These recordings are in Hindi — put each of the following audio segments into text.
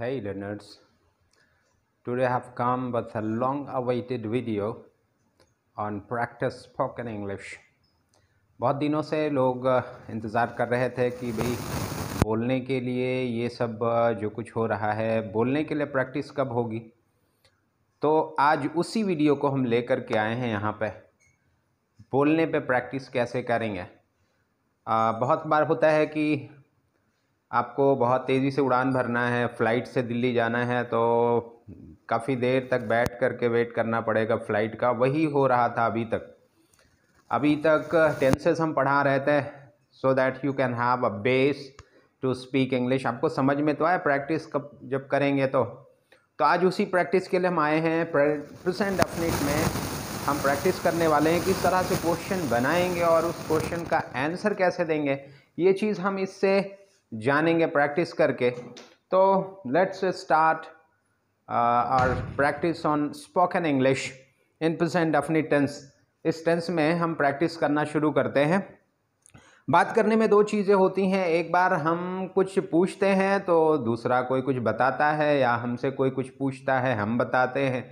Hey learners, today I have come with a long awaited video on practice spoken English. बहुत दिनों से लोग इंतज़ार कर रहे थे कि भाई बोलने के लिए ये सब जो कुछ हो रहा है बोलने के लिए प्रैक्टिस कब होगी तो आज उसी वीडियो को हम लेकर के आए हैं यहाँ पे बोलने पे प्रैक्टिस कैसे करेंगे आ, बहुत बार होता है कि आपको बहुत तेज़ी से उड़ान भरना है फ़्लाइट से दिल्ली जाना है तो काफ़ी देर तक बैठ कर के वेट करना पड़ेगा फ़्लाइट का वही हो रहा था अभी तक अभी तक टेंसेस हम पढ़ा रहे थे so that you can have a base to speak English आपको समझ में तो आए प्रैक्टिस कब जब करेंगे तो तो आज उसी प्रैक्टिस के लिए हम आए हैं प्रेजेंट डेफिनेट में हम प्रैक्टिस करने वाले हैं किस तरह से क्वेश्चन बनाएंगे और उस क्वेश्चन का आंसर कैसे देंगे ये चीज़ हम इससे जानेंगे प्रैक्टिस करके तो let's start our practice on spoken English in present अपनी टेंस इस टेंस में हम प्रैक्टिस करना शुरू करते हैं बात करने में दो चीज़ें होती हैं एक बार हम कुछ पूछते हैं तो दूसरा कोई कुछ बताता है या हमसे कोई कुछ पूछता है हम बताते हैं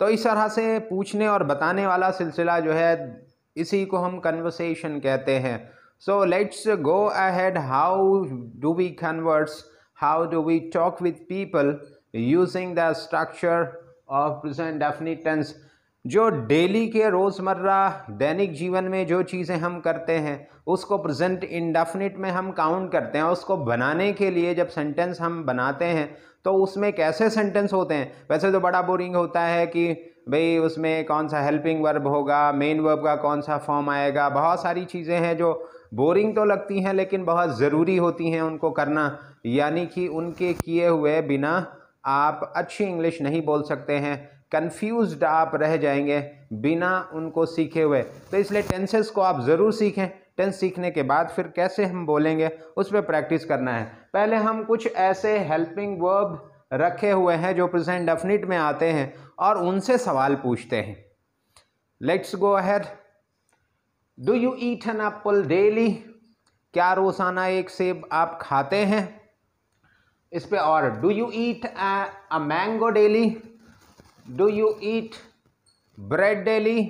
तो इस तरह से पूछने और बताने वाला सिलसिला जो है इसी को हम कन्वर्सेशन कहते हैं so let's go ahead how do we converse how do we talk with people using the structure of present definite tense जो डेली के रोज़मर्रा दैनिक जीवन में जो चीज़ें हम करते हैं उसको प्रेजेंट इंडेफिनिट में हम काउंट करते हैं उसको बनाने के लिए जब सेंटेंस हम बनाते हैं तो उसमें कैसे सेंटेंस होते हैं वैसे तो बड़ा बोरिंग होता है कि भाई उसमें कौन सा हेल्पिंग वर्ब होगा मेन वर्ब का कौन सा फॉर्म आएगा बहुत सारी चीज़ें हैं जो बोरिंग तो लगती हैं लेकिन बहुत ज़रूरी होती हैं उनको करना यानी कि उनके किए हुए बिना आप अच्छी इंग्लिश नहीं बोल सकते हैं कन्फ्यूज आप रह जाएंगे बिना उनको सीखे हुए तो इसलिए टेंसेस को आप ज़रूर सीखें टेंस सीखने के बाद फिर कैसे हम बोलेंगे उस पर प्रैक्टिस करना है पहले हम कुछ ऐसे हेल्पिंग वर्ब रखे हुए हैं जो प्रेजेंट डेफिनिट में आते हैं और उनसे सवाल पूछते हैं let's go ahead do you eat an apple daily क्या रोज़ाना एक सेब आप खाते हैं इस पे और do you eat a mango daily do you eat bread daily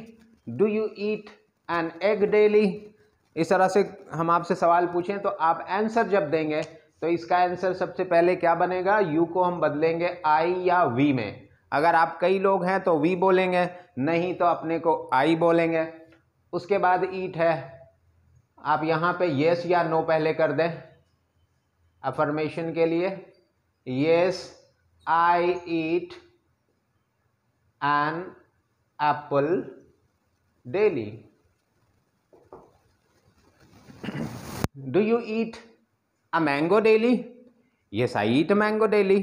do you eat an egg daily इस तरह से हम आपसे सवाल पूछें तो आप आंसर जब देंगे तो इसका आंसर सबसे पहले क्या बनेगा यू को हम बदलेंगे आई या वी में अगर आप कई लोग हैं तो वी बोलेंगे नहीं तो अपने को आई बोलेंगे उसके बाद ईट है आप यहाँ पे येस या नो पहले कर दें अफर्मेशन के लिए yes I eat an apple daily do you eat a mango daily yes I eat mango daily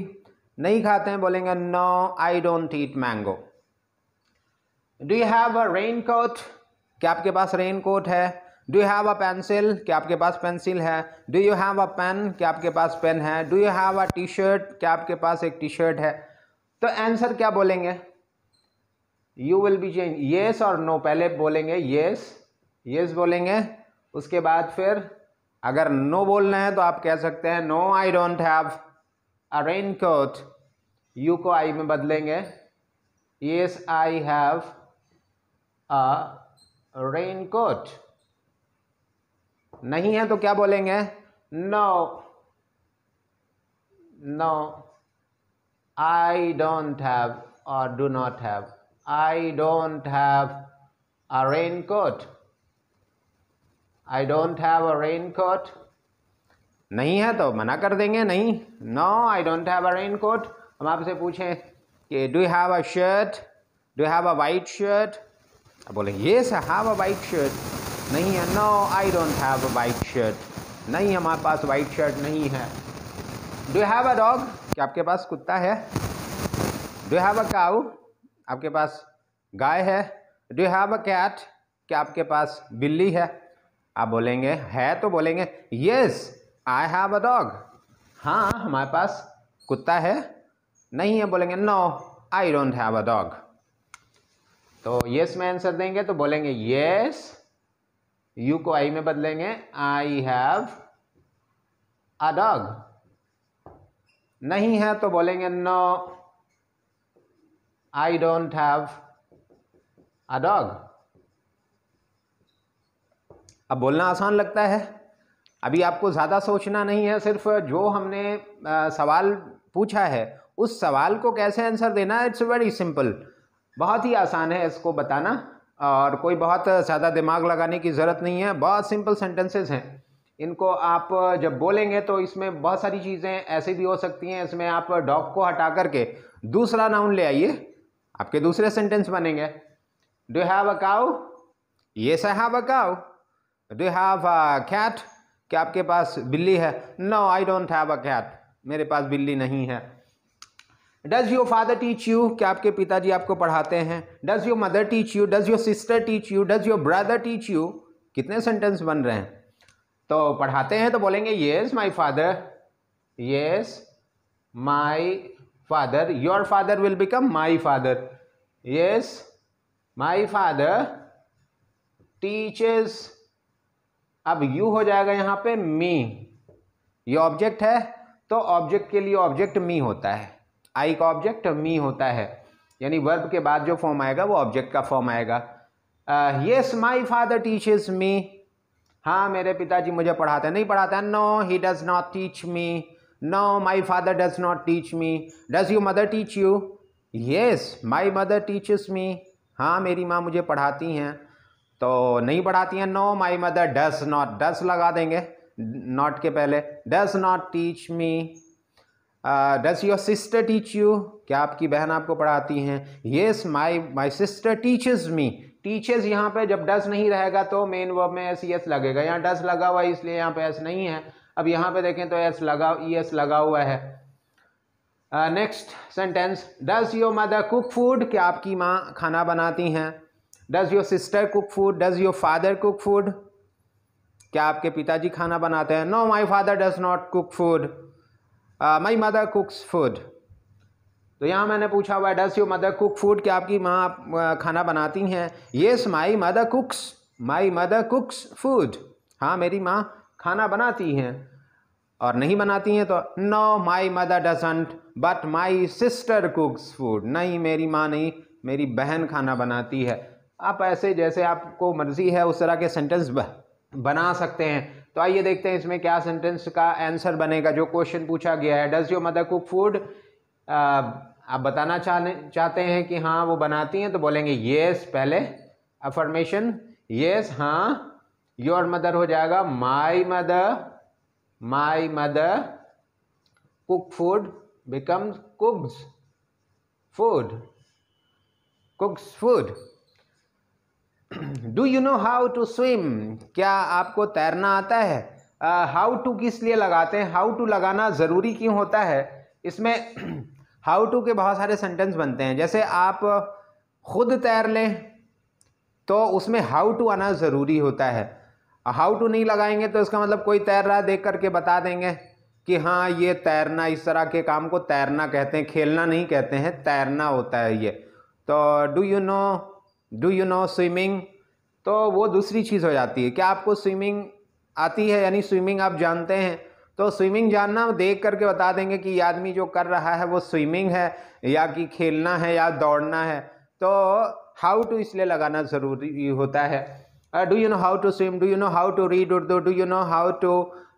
नहीं खाते हैं बोलेंगे no I don't eat mango do you have a raincoat क्या आपके पास रेन कोट है do you have a pencil क्या आपके पास पेंसिल है do you have a pen क्या आपके पास पेन है do you have a T shirt क्या आपके पास एक टी शर्ट है तो आंसर क्या बोलेंगे you will be change yes और नो पहले बोलेंगे येस yes, येस yes बोलेंगे उसके बाद फिर अगर नो बोलना है तो आप कह सकते हैं no I don't have a raincoat you को आई में बदलेंगे yes I have a raincoat नहीं है तो क्या बोलेंगे no no I don't have और do not have I don't have a raincoat I don't have a raincoat नहीं है तो मना कर देंगे नहीं no I don't have a raincoat हम आपसे पूछें कि do have a shirt do have a white shirt बोले yes sir have a white shirt नहीं है no I don't have a white shirt नहीं हमारे पास वाइट शर्ट नहीं है डू हैव अ डॉग क्या आपके पास कुत्ता है डू हैव अ काउ आपके पास गाय है डू हैव अ कैट क्या आपके पास बिल्ली है आप बोलेंगे है तो बोलेंगे yes I have a dog हाँ हमारे पास कुत्ता है नहीं है बोलेंगे no I don't have a dog तो यस में आंसर देंगे तो बोलेंगे यस यू को आई में बदलेंगे आई हैव अ डॉग नहीं है तो बोलेंगे no I don't have a dog अब बोलना आसान लगता है अभी आपको ज़्यादा सोचना नहीं है सिर्फ जो हमने आ, सवाल पूछा है उस सवाल को कैसे आंसर देना इट्स वेरी सिंपल बहुत ही आसान है इसको बताना और कोई बहुत ज़्यादा दिमाग लगाने की ज़रूरत नहीं है बहुत सिंपल सेंटेंसेस हैं इनको आप जब बोलेंगे तो इसमें बहुत सारी चीज़ें ऐसी भी हो सकती हैं इसमें आप डॉग को हटा करके दूसरा नाउन ले आइए आपके दूसरे सेंटेंस बनेंगे डू हैव अ काउ ये सा a cow a cow do have a cat क्या आपके पास बिल्ली है no I don't have a cat मेरे पास बिल्ली नहीं है does your father teach you क्या आपके पिताजी आपको पढ़ाते हैं does your mother teach you does your sister teach you does your brother teach you कितने सेंटेंस बन रहे हैं तो पढ़ाते हैं तो बोलेंगे yes my father yes my father your father will become my father yes my father teachers अब यू हो जाएगा यहाँ पे मी ये ऑब्जेक्ट है तो ऑब्जेक्ट के लिए ऑब्जेक्ट मी होता है आई का ऑब्जेक्ट मी होता है यानी वर्ब के बाद जो फॉर्म आएगा वो ऑब्जेक्ट का फॉर्म आएगा yes my father teaches me हाँ मेरे पिताजी मुझे पढ़ाते नहीं पढ़ाते no he does not teach me no my father does not teach me does you mother teach you yes my mother teaches me हाँ मेरी माँ मुझे पढ़ाती हैं तो नहीं पढ़ाती है no my mother does not does लगा देंगे नॉट के पहले does not teach me does your sister teach you क्या आपकी बहन आपको पढ़ाती हैं yes my my sister teaches me teaches यहाँ पे जब डस नहीं रहेगा तो मेन वर्ब में एस एस लगेगा यहाँ डस लगा हुआ है इसलिए यहाँ पे एस नहीं है अब यहाँ पे देखें तो एस लगा ई एस लगा हुआ है next sentence does your mother cook food क्या आपकी माँ खाना बनाती हैं does your sister cook food does your father cook food क्या आपके पिताजी खाना बनाते हैं no my father does not cook food my mother cooks food तो यहाँ मैंने पूछा हुआ does your mother cook food क्या आपकी माँ uh, खाना बनाती हैं yes my mother cooks my mother cooks food हाँ मेरी माँ खाना बनाती हैं और नहीं बनाती हैं तो no my mother doesn't but my sister cooks food नहीं मेरी माँ नहीं मेरी बहन खाना बनाती है आप ऐसे जैसे आपको मर्ज़ी है उस तरह के सेंटेंस बना सकते हैं तो आइए देखते हैं इसमें क्या सेंटेंस का आंसर बनेगा जो क्वेश्चन पूछा गया है does your mother cook food आप बताना चाहने चाहते हैं कि हाँ वो बनाती हैं तो बोलेंगे येस पहले अफर्मेशन येस हाँ योर मदर हो जाएगा my mother my mother cook food becomes cooks food cooks food do you know how to swim क्या आपको तैरना आता है हाउ uh, टू किस लिए लगाते हैं हाउ टू लगाना ज़रूरी क्यों होता है इसमें हाउ टू के बहुत सारे सेंटेंस बनते हैं जैसे आप खुद तैर लें तो उसमें हाउ टू आना ज़रूरी होता है हाउ टू नहीं लगाएंगे तो इसका मतलब कोई तैर रहा देख करके बता देंगे कि हाँ ये तैरना इस तरह के काम को तैरना कहते हैं खेलना नहीं कहते हैं तैरना होता है ये तो do you know do you know swimming तो वो दूसरी चीज़ हो जाती है क्या आपको स्विमिंग आती है यानी स्विमिंग आप जानते हैं तो स्विमिंग जानना देख करके बता देंगे कि ये आदमी जो कर रहा है वो स्विमिंग है या कि खेलना है या दौड़ना है तो हाउ टू इसलिए लगाना ज़रूरी होता है do you know how to swim do you know how to read Urdu do you know how to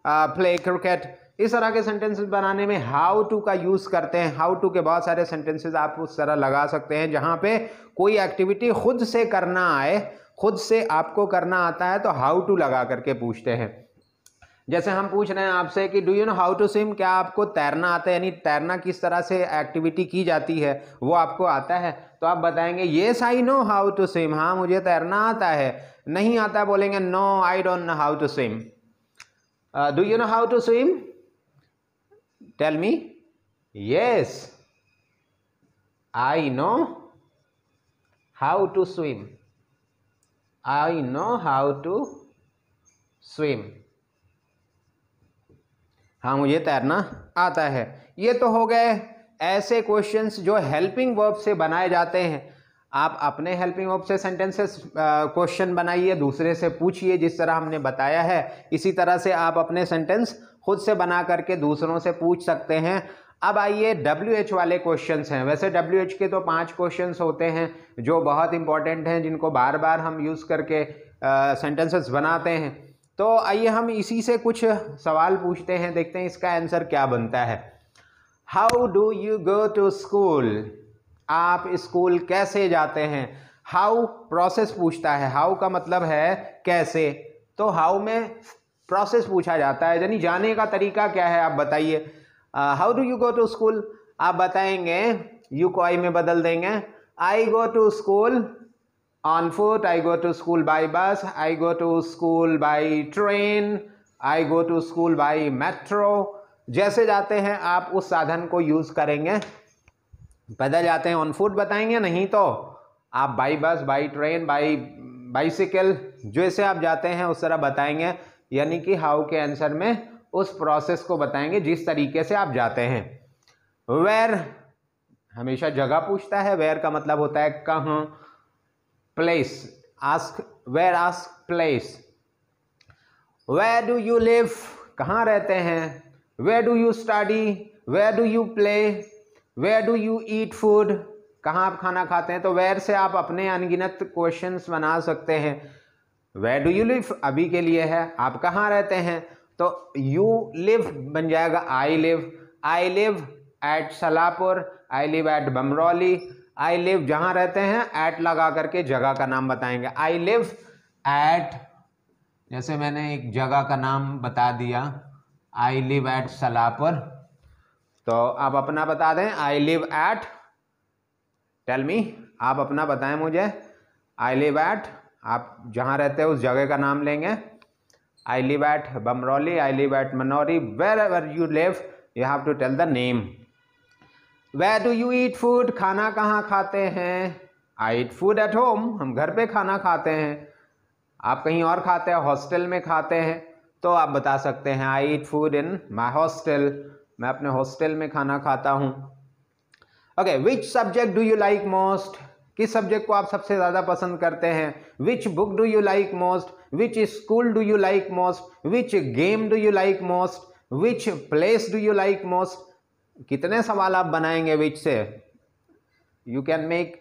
play cricket इस तरह के सेंटेंस बनाने में हाउ टू का यूज़ करते हैं हाउ टू के बहुत सारे सेंटेंसेस आप उस तरह लगा सकते हैं जहाँ पे कोई एक्टिविटी खुद से करना आए खुद से आपको करना आता है तो हाउ टू लगा करके पूछते हैं जैसे हम पूछ रहे हैं आपसे कि do you know how to swim क्या आपको तैरना आता है यानी तैरना किस तरह से एक्टिविटी की जाती है वो आपको आता है तो आप बताएंगे ये I know how to swim हाँ मुझे तैरना आता है नहीं आता बोलेंगे no I don't know how to swim do you know how to swim Tell me. Yes. I know how to swim. I know how to swim. हाँ मुझे तैरना आता है ये तो हो गए ऐसे क्वेश्चंस जो हेल्पिंग वर्ब से बनाए जाते हैं आप अपने हेल्पिंग वर्ब से सेंटेंसेस क्वेश्चन बनाइए दूसरे से पूछिए जिस तरह हमने बताया है इसी तरह से आप अपने सेंटेंस खुद से बना करके दूसरों से पूछ सकते हैं अब आइए डब्ल्यू एच वाले क्वेश्चन हैं वैसे डब्ल्यू एच के तो पाँच क्वेश्चन होते हैं जो बहुत इंपॉर्टेंट हैं जिनको बार बार हम यूज़ करके सेंटेंसेस बनाते हैं तो आइए हम इसी से कुछ सवाल पूछते हैं देखते हैं इसका आंसर क्या बनता है how do you go to school आप स्कूल कैसे जाते हैं हाउ प्रोसेस पूछता है हाउ का मतलब है कैसे तो हाउ में प्रोसेस पूछा जाता है यानी जाने का तरीका क्या है आप बताइए how do you go to school आप बताएंगे यू को आई में बदल देंगे I go to school on foot I go to school by bus I go to school by train I go to school by metro जैसे जाते हैं आप उस साधन को यूज़ करेंगे पैदल जाते हैं ऑन फुट बताएंगे नहीं तो आप by bus by train by bicycle जैसे आप जाते हैं उस तरह बताएंगे यानी कि हाउ के आंसर में उस प्रोसेस को बताएंगे जिस तरीके से आप जाते हैं वेयर हमेशा जगह पूछता है वेयर का मतलब होता है कहाँ place ask where ask place where do you live कहाँ रहते हैं where do you study where do you play where do you eat food कहाँ आप खाना खाते हैं तो वेयर से आप अपने अनगिनत क्वेश्चंस बना सकते हैं वे डू यू लिव अभी के लिए है आप कहाँ रहते हैं तो यू लिव बन जाएगा I live I live at Salapur I live at Bamrauli I live जहाँ रहते हैं एट लगा करके जगह का नाम बताएंगे आई लिव एट जैसे मैंने एक जगह का नाम बता दिया आई लिव एट सलापुर तो आप अपना बता दें I live at tell me आप अपना बताएं मुझे आई लिव एट आप जहाँ रहते हैं उस जगह का नाम लेंगे I live at Bamrauli I live at Manauri wherever you live you have to tell the name where do you eat food खाना कहाँ खाते हैं I eat food at home हम घर पे खाना खाते हैं आप कहीं और खाते हैं हॉस्टल में खाते हैं तो आप बता सकते हैं I eat food in my hostel मैं अपने हॉस्टल में खाना खाता हूँ okay which subject do you like most किस सब्जेक्ट को आप सबसे ज़्यादा पसंद करते हैं which book do you like most which school do you like most which game do you like most which place do you like most कितने सवाल आप बनाएंगे विच से you can make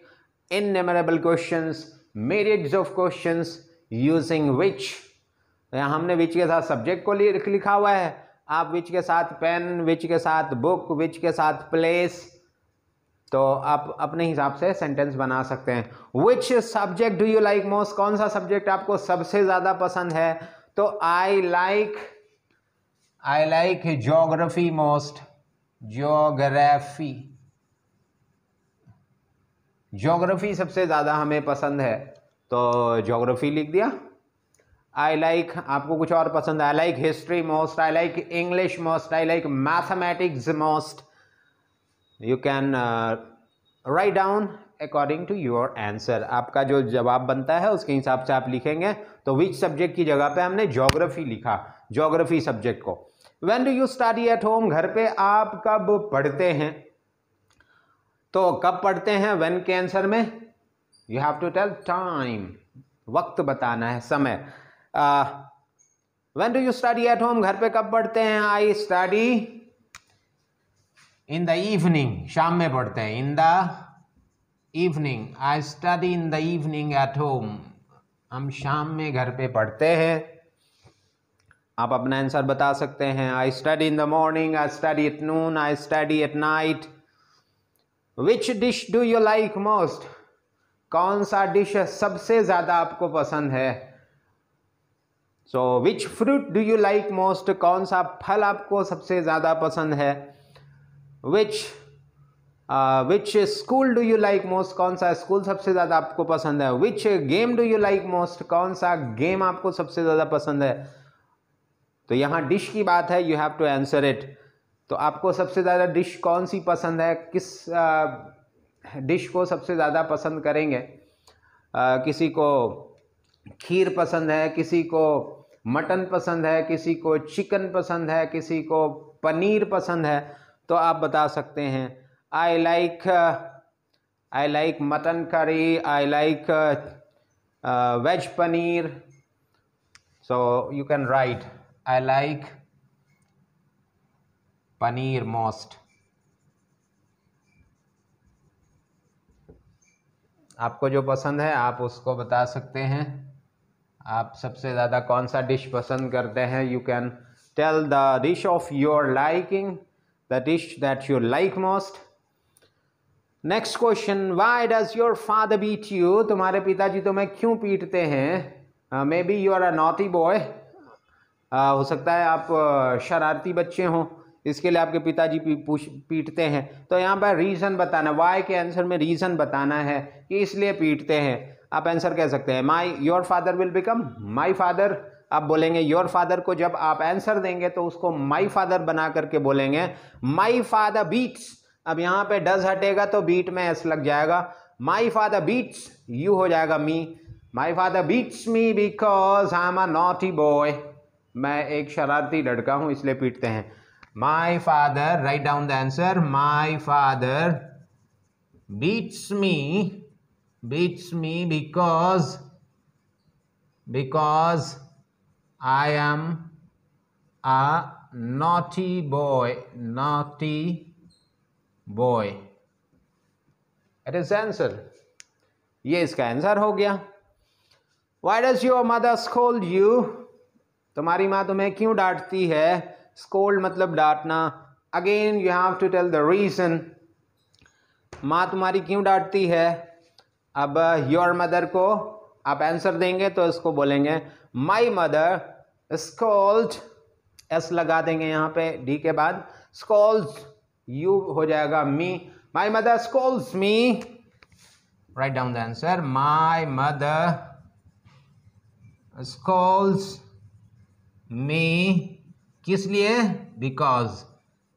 innumerable question merits of question using which हमने विच के साथ सब्जेक्ट को लिखा हुआ है आप विच के साथ पेन विच के साथ बुक विच के साथ प्लेस तो आप अपने हिसाब से सेंटेंस बना सकते हैं which subject do you like most कौन सा सब्जेक्ट आपको सबसे ज़्यादा पसंद है तो I like I like geography most geography geography सबसे ज़्यादा हमें पसंद है तो जोग्राफी लिख दिया आई लाइक like, आपको कुछ और पसंद I like history most I like English most I like mathematics most you can write down according to your answer आपका जो जवाब बनता है उसके हिसाब से आप लिखेंगे तो विच सब्जेक्ट की जगह पे हमने जोग्राफी लिखा जोग्राफी सब्जेक्ट को when do you study at home घर पे आप कब पढ़ते हैं तो कब पढ़ते हैं वेन के आंसर में you have to tell time वक्त बताना है समय when do you study at home घर पे कब पढ़ते हैं I study in the evening शाम में पढ़ते हैं in the evening I study in the evening at home हम शाम में घर पे पढ़ते हैं आप अपना आंसर बता सकते हैं I study in the morning I study at noon I study at night which dish do you like most कौन सा डिश सबसे ज़्यादा आपको पसंद है so which fruit do you like most कौन सा फल आपको सबसे ज़्यादा पसंद है which which school do you like most कौन सा स्कूल सबसे ज़्यादा आपको पसंद है which game do you like most कौन सा गेम आपको सबसे ज़्यादा पसंद है तो यहाँ डिश की बात है you have to answer it तो आपको सबसे ज़्यादा डिश कौन सी पसंद है किस डिश uh, को सबसे ज़्यादा पसंद करेंगे uh, किसी को खीर पसंद है किसी को मटन पसंद है किसी को चिकन पसंद है किसी को पनीर पसंद है तो आप बता सकते हैं I like I like mutton curry I like veg paneer so you can write I like paneer most आपको जो पसंद है आप उसको बता सकते हैं आप सबसे ज़्यादा कौन सा डिश पसंद करते हैं you can tell the dish of your liking the dish that you like most next question why does your father beat you तुम्हारे पिताजी तुम्हें क्यों पीटते हैं maybe you are a naughty boy uh, हो सकता है आप uh, शरारती बच्चे हों इसके लिए आपके पिताजी पीटते हैं तो यहाँ पर रीज़न बताना वाई के आंसर में रीज़न बताना है कि इसलिए पीटते हैं आप आंसर कह सकते हैं my your father will become my father आप बोलेंगे योर फादर को जब आप आंसर देंगे तो उसको माई फादर बना करके बोलेंगे माई फादर बीट्स अब यहाँ पे डज हटेगा तो बीट में एस लग जाएगा माई फादर बीट्स यू हो जाएगा me my father beats me because I am a naughty boy मैं एक शरारती लड़का हूँ इसलिए पीटते हैं my father write down the answer my father beats me beats me because because I am a naughty boy, naughty boy. It is answer. ये इसका आंसर हो गया why does your mother scold you तुम्हारी माँ तुम्हें क्यों डांटती है स्कोल्ड मतलब डांटना again you have to tell the reason माँ तुम्हारी क्यों डांटती है अब योर मदर को आप आंसर देंगे तो इसको बोलेंगे माई मदर स्कॉल्ड एस लगा देंगे यहाँ पे डी के बाद स्कॉल्स यू हो जाएगा me my mother scolds me write down the answer my mother scolds me किस लिए बिकॉज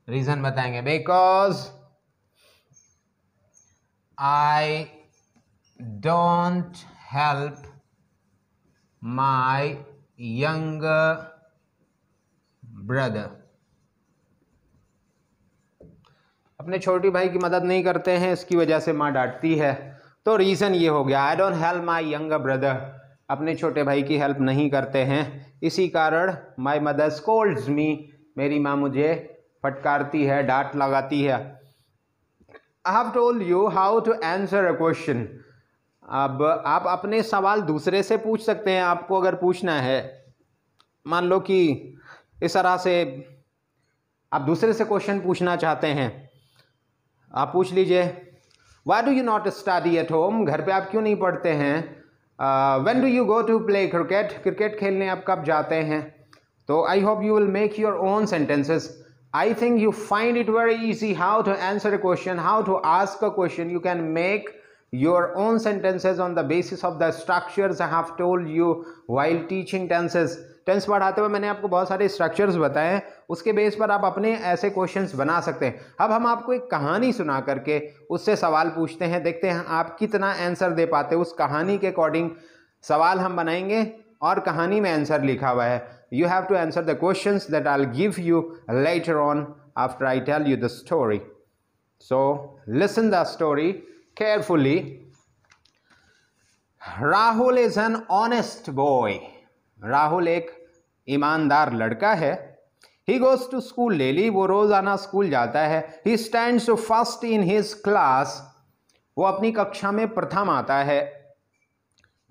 रीजन बताएंगे because I don't help my younger brother अपने छोटे भाई की मदद नहीं करते हैं इसकी वजह से माँ डांटती है तो रीज़न ये हो गया I don't help my younger brother अपने छोटे भाई की हेल्प नहीं करते हैं इसी कारण माई मदर स्कोल्ड्स मी मेरी माँ मुझे फटकारती है डांट लगाती है I have told you how to answer a question अब आप अपने सवाल दूसरे से पूछ सकते हैं आपको अगर पूछना है मान लो कि इस तरह से आप दूसरे से क्वेश्चन पूछना चाहते हैं आप पूछ लीजिए why do you not study at home घर पे आप क्यों नहीं पढ़ते हैं when do you go to play cricket cricket खेलने आप कब जाते हैं तो I hope you will make your own sentences I think you find it very easy how to answer a question how to ask a question you can make your own sentences on the basis of the structures I have told you while teaching tenses tense पढ़ाते हुए मैंने आपको बहुत सारे स्ट्रक्चर्स बताए हैं उसके बेस पर आप अपने ऐसे क्वेश्चंस बना सकते हैं अब हम आपको एक कहानी सुना करके उससे सवाल पूछते हैं देखते हैं आप कितना आंसर दे पाते उस कहानी के अकॉर्डिंग सवाल हम बनाएंगे और कहानी में आंसर लिखा हुआ है you have to answer the question that I give you later on after I tell you the story so listen the story carefully. Rahul is an honest boy Rahul एक ईमानदार लड़का है he goes to school daily वो रोज़ाना स्कूल जाता है he stand first in his class वो अपनी कक्षा में प्रथम आता है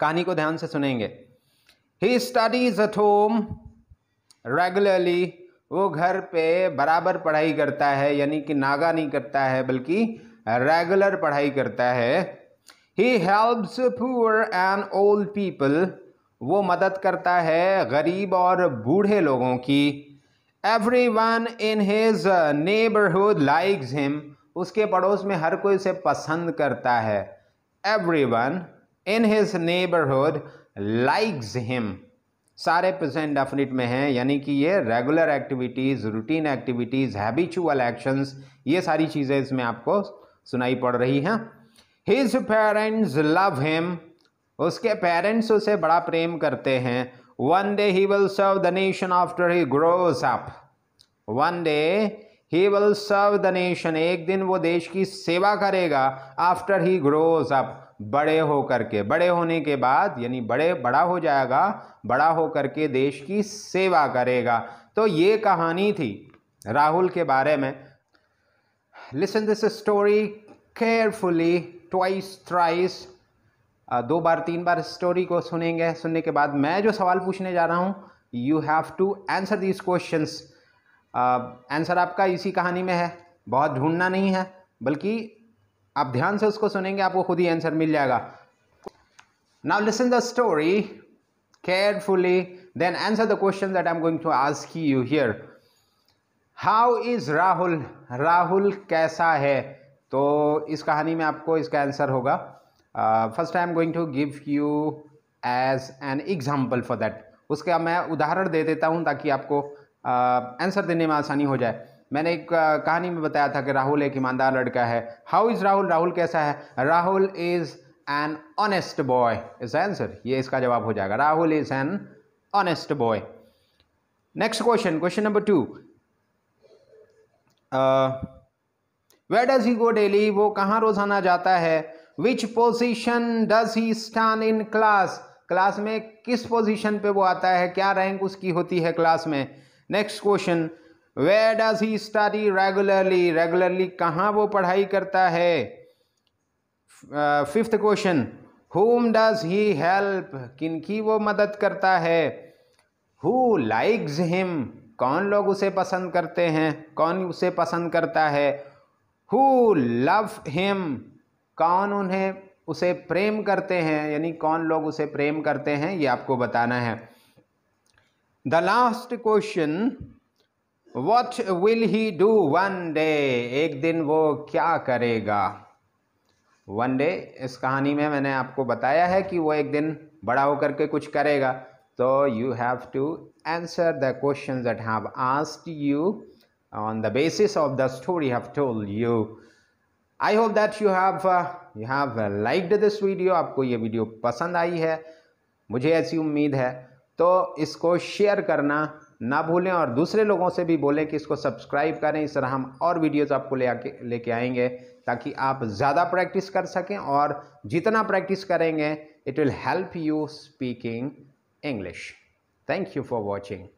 कहानी को ध्यान से सुनेंगे he studies at home regularly वो घर पे बराबर पढ़ाई करता है यानी कि नागा नहीं करता है बल्कि रेगुलर पढ़ाई करता है he helps poor and old people वो मदद करता है गरीब और बूढ़े लोगों की every one in his neighbourhood likes him उसके पड़ोस में हर कोई उसे पसंद करता है every one in his neighbourhood likes him सारे प्रेजेंट डेफिनेट में हैं यानी कि ये regular activities routine activities habitual actions ये सारी चीज़ें इसमें आपको सुनाई पड़ रही हैं हिज पेरेंट्स लव हिम उसके पेरेंट्स उसे बड़ा प्रेम करते हैं one day he will serve the nation after he grows up one day he will serve the nation एक दिन वो देश की सेवा करेगा आफ्टर ही ग्रोज अप बड़े हो करके बड़े होने के बाद यानी बड़े बड़ा हो जाएगा बड़ा हो करके देश की सेवा करेगा तो ये कहानी थी राहुल के बारे में listen this story carefully twice thrice दो बार तीन बार स्टोरी को सुनेंगे सुनने के बाद मैं जो सवाल पूछने जा रहा हूँ you have to answer these question answer आपका इसी कहानी में है बहुत ढूंढना नहीं है बल्कि आप ध्यान से उसको सुनेंगे आपको खुद ही आंसर मिल जाएगा now listen the story carefully then answer the question that I am going to ask you here how is Rahul Rahul कैसा है तो इस कहानी में आपको इसका आंसर होगा first I am going to give you as an example for that उसका मैं उदाहरण दे देता हूँ ताकि आपको आंसर uh, देने में आसानी हो जाए मैंने एक uh, कहानी में बताया था कि राहुल एक ईमानदार लड़का है हाउ इज़ राहुल राहुल कैसा है Rahul is an honest boy is answer ये इसका जवाब हो जाएगा Rahul is an honest boy next question question number two where does he go daily वो कहाँ रोजाना जाता है which position does he stand in class class में किस पोजिशन पे वो आता है क्या रैंक उसकी होती है क्लास में next question where does he study regularly regularly कहाँ वो पढ़ाई करता है fifth question whom does he help किन की वो मदद करता है हु लाइक्स हिम कौन लोग उसे पसंद करते हैं कौन उसे पसंद करता है हु लव हिम कौन उन्हें उसे प्रेम करते हैं यानी कौन लोग उसे प्रेम करते हैं ये आपको बताना है the last question what will he do one day एक दिन वो क्या करेगा वन डे इस कहानी में मैंने आपको बताया है कि वो एक दिन बड़ा होकर के कुछ करेगा So you have to answer the questions that have asked you on the basis of the story I have told you. I hope that you have uh, you have uh, liked this video. आपको ये वीडियो पसंद आई है मुझे ऐसी उम्मीद है तो इसको शेयर करना ना भूलें और दूसरे लोगों से भी बोलें कि इसको सब्सक्राइब करें इस तरह हम और वीडियोस आपको ले आके लेके आएंगे ताकि आप ज़्यादा प्रैक्टिस कर सकें और जितना प्रैक्टिस करेंगे it will help you speaking English. Thank you for watching.